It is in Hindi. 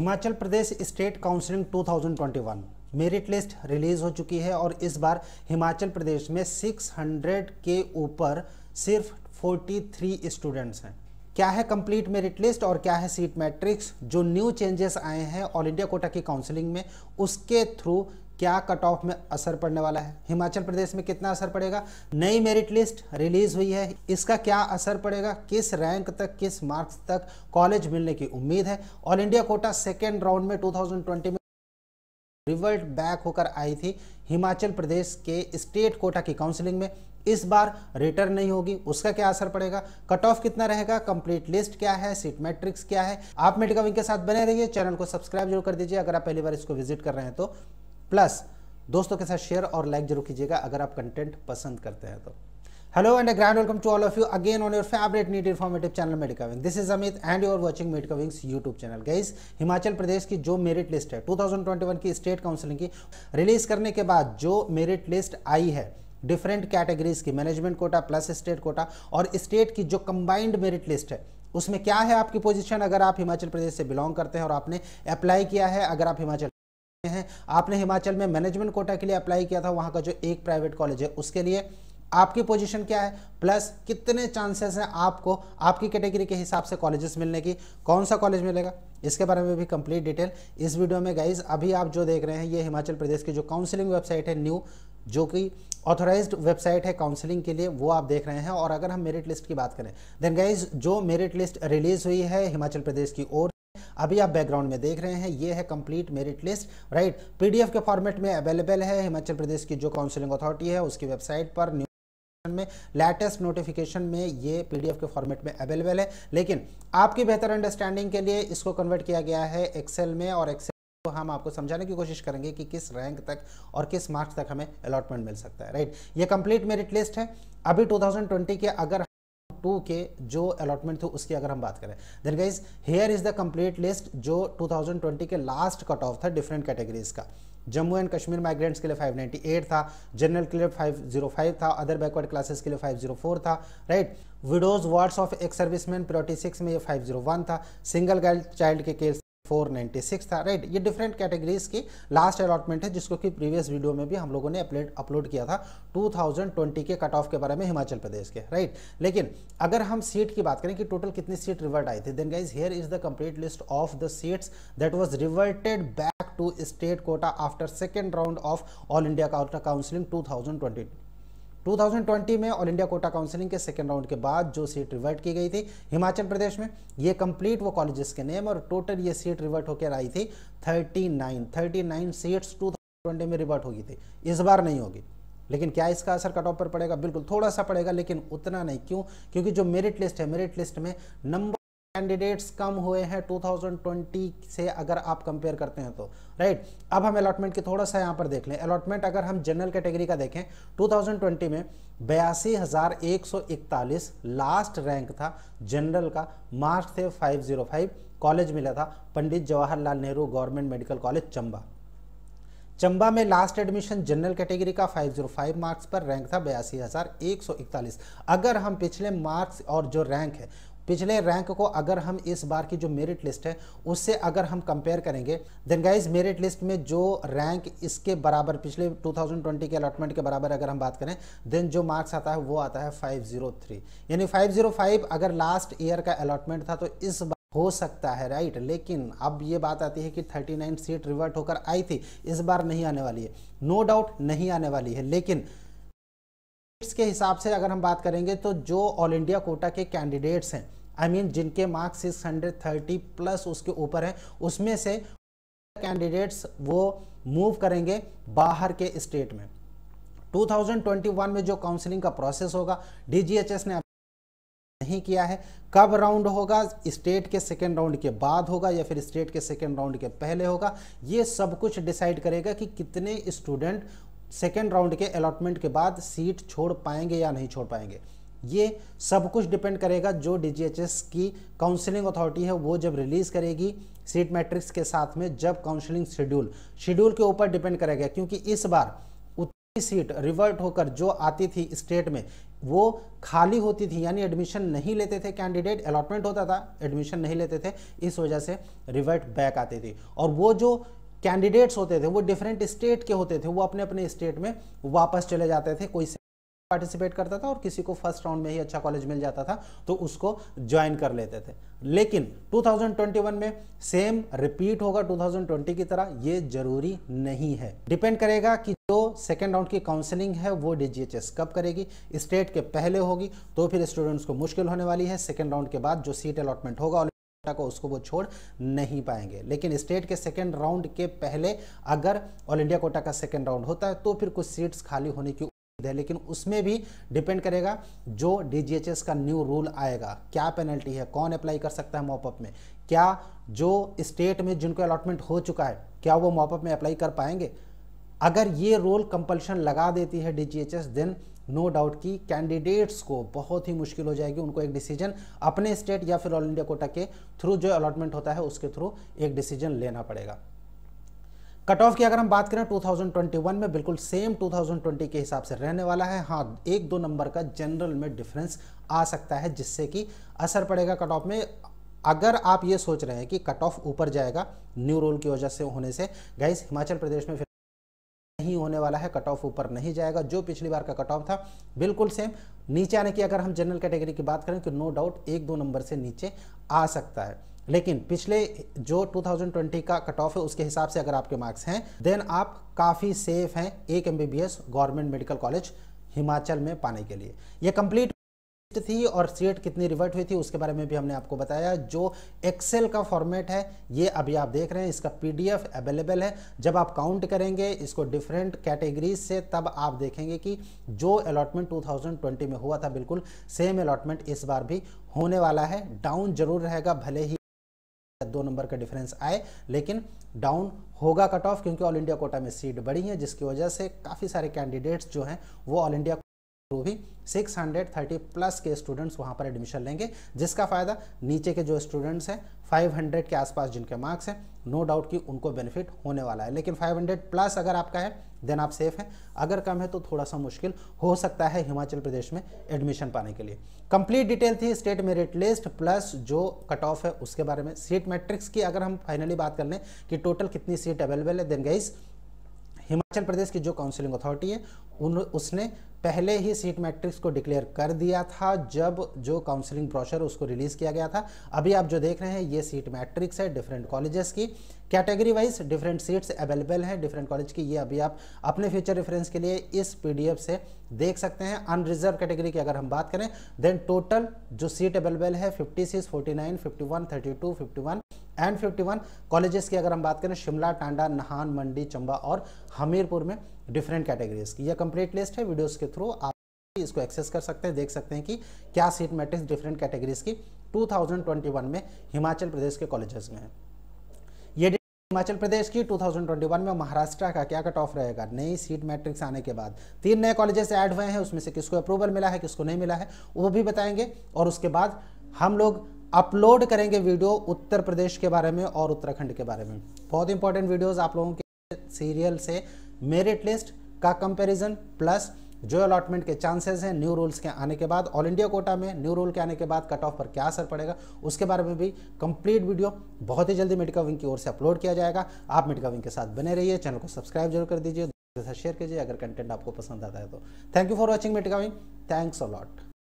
Himachal Pradesh state counselling 2021 merit list release हो चुकी है और इस बार हिमाचल प्रदेश में 600 के ऊपर सिर्फ 43 स्टूडेंट्स हैं क्या है कंप्लीट मेरिट लिस्ट और क्या है सीट मैट्रिक्स जो न्यू चेंजेस आए हैं ऑल इंडिया कोटा की काउंसलिंग में उसके थ्रू क्या कट ऑफ में असर पड़ने वाला है हिमाचल प्रदेश में कितना असर पड़ेगा नई मेरिट लिस्ट रिलीज हुई है इसका क्या असर पड़ेगा किस रैंक तक किस मार्क्स तक कॉलेज मिलने की उम्मीद है all India quota second round में टू में रिवर्ट बैक होकर आई थी हिमाचल प्रदेश के स्टेट कोटा की काउंसलिंग में इस बार रिटर्न नहीं होगी उसका क्या असर पड़ेगा कट ऑफ कितना रहेगा कंप्लीट लिस्ट क्या है सीट मैट्रिक्स क्या है आप मेडिका विंग के साथ बने रहिए चैनल को सब्सक्राइब जरूर कर दीजिए अगर आप पहली बार इसको विजिट कर रहे हैं तो प्लस दोस्तों के साथ शेयर और लाइक जरूर कीजिएगा अगर आप कंटेंट पसंद करते हैं तो hello and grand welcome to all of you again on your favourite NEET informative channel Wing this is Amit and you are watching Wings YouTube channel guys Himachal Pradesh की जो मेरिट लिस्ट है 2021 की स्टेट काउंसिलिंग की रिलीज करने के बाद जो मेरिट लिस्ट आई है डिफरेंट कैटेगरीज की management quota plus state quota और स्टेट की जो कंबाइंड मेरिट लिस्ट है उसमें क्या है आपकी पोजिशन अगर आप हिमाचल प्रदेश से बिलोंग करते हैं और आपने अप्लाई किया है अगर आप हिमाचल हैं आपने हिमाचल में मैनेजमेंट कोटा के लिए अप्लाई किया था वहां का जो एक प्राइवेट कॉलेज है उसके लिए आपकी पोजीशन क्या है प्लस कितने चांसेस हैं आपको आपकी कैटेगरी के हिसाब से कॉलेजेस मिलने की कौन सा कॉलेज मिलेगा इसके बारे में भी कंप्लीट डिटेल इस वीडियो में गाइज अभी आप जो देख रहे हैं ये हिमाचल प्रदेश की जो काउंसलिंग वेबसाइट है न्यू जो कि ऑथोराइज्ड वेबसाइट है काउंसलिंग के लिए वो आप देख रहे हैं और अगर हम मेरिट लिस्ट की बात करें देन गाइज जो मेरिट लिस्ट रिलीज हुई है हिमाचल प्रदेश की ओर अभी आप बैकग्राउंड में देख रहे हैं ये है complete merit list right PDF के फॉर्मेट में अवेलेबल है हिमाचल प्रदेश की जो काउंसिलिंग अथॉरिटी है उसकी वेबसाइट पर में लेटेस्ट नोटिफिकेशन में ये पीडीएफ के फॉर्मेट में अवेलेबल है लेकिन आपकी बेहतर अंडरस्टैंडिंग के लिए इसको कन्वर्ट किया गया है एक्सेल में और एक्सेल तो हम आपको समझाने की कोशिश करेंगे कि किस रैंक तक और किस मार्क्स तक हमें अलॉटमेंट मिल सकता है राइट ये कंप्लीट मेरिट लिस्ट है अभी 2020 के अगर टू के जो अलॉटमेंट थे उसकी अगर हम बात करें then guys here is the complete list जो 2020 के लास्ट कट ऑफ था डिफरेंट कैटेगरीज का जम्मू एंड कश्मीर माइग्रेंट्स के लिए 598 था जनरल के लिए 505 था अदर बैकवर्ड क्लासेस के लिए 504 था right widows wards of ex serviceman प्रोटी सिक्स में ये 501 था सिंगल गर्ल चाइल्ड के केस 496 था राइट ये डिफरेंट कैटेगरीज की लास्ट अलॉटमेंट है जिसको कि प्रीवियस वीडियो में भी हम लोगों ने अपलोड किया था 2020 के कट ऑफ के बारे में हिमाचल प्रदेश के राइट लेकिन अगर हम सीट की बात करें कि टोटल कितनी सीट रिवर्ट आई थी then guys here is the complete list of the seats that was reverted back to state quota after second round of all India counselling two 2020 में ऑल इंडिया कोटा काउंसलिंग के सेकेंड राउंड के बाद जो सीट रिवर्ट की गई थी हिमाचल प्रदेश में ये कंप्लीट वो कॉलेजेस के नेम और टोटल ये सीट रिवर्ट होकर आई थी 39 39 सीट्स 2020 में रिवर्ट होगी थी इस बार नहीं होगी लेकिन क्या इसका असर कट ऑफ पर पड़ेगा बिल्कुल थोड़ा सा पड़ेगा लेकिन उतना नहीं क्यों क्योंकि जो मेरिट लिस्ट है मेरिट लिस्ट में नंबर कैंडिडेट्स कम हुए हैं 2020 से अगर आप कंपेयर करते हैं तो राइट अब हम अलॉटमेंट की थोड़ा सा यहाँ पर देख लें अलॉटमेंट अगर हम जनरल कैटेगरी का देखें 2020 में बयासी लास्ट रैंक था जनरल का मार्च थे 505 कॉलेज मिला था Pandit Jawaharlal Nehru government medical college Chamba Chamba में लास्ट एडमिशन जनरल कैटेगरी का 505 मार्क्स पर रैंक था बयासी अगर हम पिछले मार्क्स और जो रैंक है पिछले रैंक को अगर हम इस बार की जो मेरिट लिस्ट है उससे अगर हम कंपेयर करेंगे देन गाइज मेरिट लिस्ट में जो रैंक इसके बराबर पिछले 2020 के अलॉटमेंट के बराबर अगर हम बात करें देन जो मार्क्स आता है वो आता है 503 यानी 505 अगर लास्ट ईयर का अलॉटमेंट था तो इस बार हो सकता है राइट लेकिन अब ये बात आती है कि 39 सीट रिवर्ट होकर आई थी इस बार नहीं आने वाली है नो no डाउट नहीं आने वाली है लेकिन के हिसाब से अगर हम बात करेंगे तो जो ऑल इंडिया कोटा के कैंडिडेट्स हैं आई I मीन mean, जिनके मार्क्स सिक्स प्लस उसके ऊपर हैं उसमें से कैंडिडेट्स वो मूव करेंगे बाहर के स्टेट में 2021 में जो काउंसलिंग का प्रोसेस होगा डीजीएचएस ने नहीं किया है कब राउंड होगा स्टेट के सेकेंड राउंड के बाद होगा या फिर स्टेट के सेकेंड राउंड के पहले होगा ये सब कुछ डिसाइड करेगा कि कितने स्टूडेंट सेकेंड राउंड के अलॉटमेंट के बाद सीट छोड़ पाएंगे या नहीं छोड़ पाएंगे ये सब कुछ डिपेंड करेगा जो डी की काउंसलिंग अथॉरिटी है वो जब रिलीज़ करेगी सीट मैट्रिक्स के साथ में जब काउंसलिंग शेड्यूल शेड्यूल के ऊपर डिपेंड करेगा क्योंकि इस बार उतनी सीट रिवर्ट होकर जो आती थी स्टेट में वो खाली होती थी यानी एडमिशन नहीं लेते थे कैंडिडेट अलॉटमेंट होता था एडमिशन नहीं लेते थे इस वजह से रिवर्ट बैक आते थे और वो जो कैंडिडेट्स होते थे वो डिफरेंट स्टेट के होते थे वो अपने अपने स्टेट में वापस चले जाते थे कोई पार्टिसिपेट करता था और किसी को फर्स्ट राउंड में ही अच्छा कॉलेज मिल जाता था तो उसको ज्वाइन कर लेते थे लेकिन 2021 में सेम रिपीट होगा 2020 की तरह ये जरूरी नहीं है डिपेंड करेगा कि जो सेकेंड राउंड की काउंसलिंग है वो डीजीएचएस कब करेगी स्टेट के पहले होगी तो फिर स्टूडेंट्स को मुश्किल होने वाली है सेकेंड राउंड के बाद जो सीट अलॉटमेंट होगा को उसको वो छोड़ नहीं पाएंगे लेकिन स्टेट के सेकंड राउंड के पहले अगर ऑल इंडिया कोटा का सेकंड राउंड होता है तो फिर कुछ सीट्स खाली होने की है लेकिन उसमें भी डिपेंड करेगा जो डीजीएचएस का न्यू रूल आएगा क्या पेनल्टी है कौन अप्लाई कर सकता है मॉपअप में क्या जो स्टेट में जिनको अलॉटमेंट हो चुका है क्या वो मॉपअप में अप्लाई कर पाएंगे अगर ये रोल कंपल्शन लगा देती है डीजीएचएस देन नो डाउट कि कैंडिडेट्स को बहुत ही मुश्किल हो जाएगी उनको एक डिसीजन अपने स्टेट या फिर ऑल इंडिया कोटा के थ्रू जो अलॉटमेंट होता है उसके थ्रू एक डिसीजन लेना पड़ेगा कट ऑफ की अगर हम बात करें 2021 में बिल्कुल सेम 2020 के हिसाब से रहने वाला है हाँ एक दो नंबर का जनरल में डिफरेंस आ सकता है जिससे कि असर पड़ेगा कट ऑफ में अगर आप ये सोच रहे हैं कि कट ऑफ ऊपर जाएगा न्यू रोल की वजह से होने से गाइस हिमाचल प्रदेश में नहीं होने वाला है कट ऑफ ऊपर नहीं जाएगा जो पिछली बार का कट ऑफ था बिल्कुल सेम नीचे आने की अगर हम जनरल कैटेगरी की बात करें तो नो डाउट एक दो नंबर से नीचे आ सकता है लेकिन पिछले जो 2020 का कट ऑफ है उसके हिसाब से अगर आपके मार्क्स हैं देन आप काफ़ी सेफ हैं एक M government medical college Himachal में पाने के लिए ये कंप्लीट थी और सीट कितनी रिवर्ट हुई थी उसके बारे में भी हमने आपको बताया जो एक्सेल का फॉर्मेट है ये अभी आप देख रहे हैं इसका पीडीएफ अवेलेबल है जब आप काउंट करेंगे इसको डिफरेंट कैटेगरीज से तब आप देखेंगे कि जो अलॉटमेंट 2020 में हुआ था बिल्कुल सेम अलॉटमेंट इस बार भी होने वाला है डाउन जरूर रहेगा भले ही दो नंबर का डिफरेंस आए लेकिन डाउन होगा कट ऑफ क्योंकि ऑल इंडिया कोटा में सीट बढ़ी है जिसकी वजह से काफ़ी सारे कैंडिडेट्स जो हैं वो ऑल इंडिया वो तो भी 630 प्लस के स्टूडेंट्स वहां पर एडमिशन लेंगे जिसका फ़ायदा नीचे के जो स्टूडेंट्स हैं 500 के आसपास जिनके मार्क्स हैं नो डाउट कि उनको बेनिफिट होने वाला है लेकिन 500 प्लस अगर आपका है देन आप सेफ हैं अगर कम है तो थोड़ा सा मुश्किल हो सकता है हिमाचल प्रदेश में एडमिशन पाने के लिए कंप्लीट डिटेल थी स्टेट मेरिट लिस्ट प्लस जो कट ऑफ है उसके बारे में सीट मैट्रिक्स की अगर हम फाइनली बात कर लें कि टोटल कितनी सीट अवेलेबल है देन गाइज़ हिमाचल प्रदेश की जो काउंसिलिंग अथॉरिटी है उन उसने पहले ही सीट मैट्रिक्स को डिक्लेयर कर दिया था जब जो काउंसलिंग ब्रोशर उसको रिलीज़ किया गया था अभी आप जो देख रहे हैं ये सीट मैट्रिक्स है डिफरेंट कॉलेजेस की category wise different seats available हैं डिफरेंट कॉलेज की ये अभी आप अपने फ्यूचर रेफरेंस के लिए इस पीडीएफ से देख सकते हैं अनरिजर्व कैटेगरी की अगर हम बात करें देन टोटल जो सीट अवेलेबल है fifty one thirty two fifty one and 51 colleges की अगर हम बात करें शिमला टांडा नहान मंडी चंबा और हमीरपुर में डिफरेंट कैटेगरीज की यह कंप्लीट लिस्ट है वीडियोस के थ्रू आप इसको एक्सेस कर सकते हैं देख सकते हैं कि क्या सीट मैट्रिक्स डिफरेंट कैटेगरीज की 2021 में हिमाचल प्रदेश के कॉलेजेस में है ये हिमाचल प्रदेश की 2021 में महाराष्ट्र का क्या कट ऑफ रहेगा नई सीट मैट्रिक्स आने के बाद तीन नए कॉलेजेस ऐड हुए हैं उसमें से किसको अप्रूवल मिला है किसको नहीं मिला है वो भी बताएंगे और उसके बाद हम लोग अपलोड करेंगे वीडियो उत्तर प्रदेश के बारे में और उत्तराखंड के बारे में बहुत इंपॉर्टेंट वीडियोस आप लोगों के सीरियल से मेरिट लिस्ट का कंपैरिजन प्लस जो अलॉटमेंट के चांसेस हैं न्यू रूल्स के आने के बाद ऑल इंडिया कोटा में न्यू रूल के आने के बाद कट ऑफ पर क्या असर पड़ेगा उसके बारे में भी कंप्लीट वीडियो बहुत ही जल्दी मेडिका विंग की ओर से अपलोड किया जाएगा आप मेडिका विंग के साथ बने रहिए चैनल को सब्सक्राइब जरूर कर दीजिए साथ शेयर कीजिए अगर कंटेंट आपको पसंद आता है तो thank you for watching Medica Wing thanks allot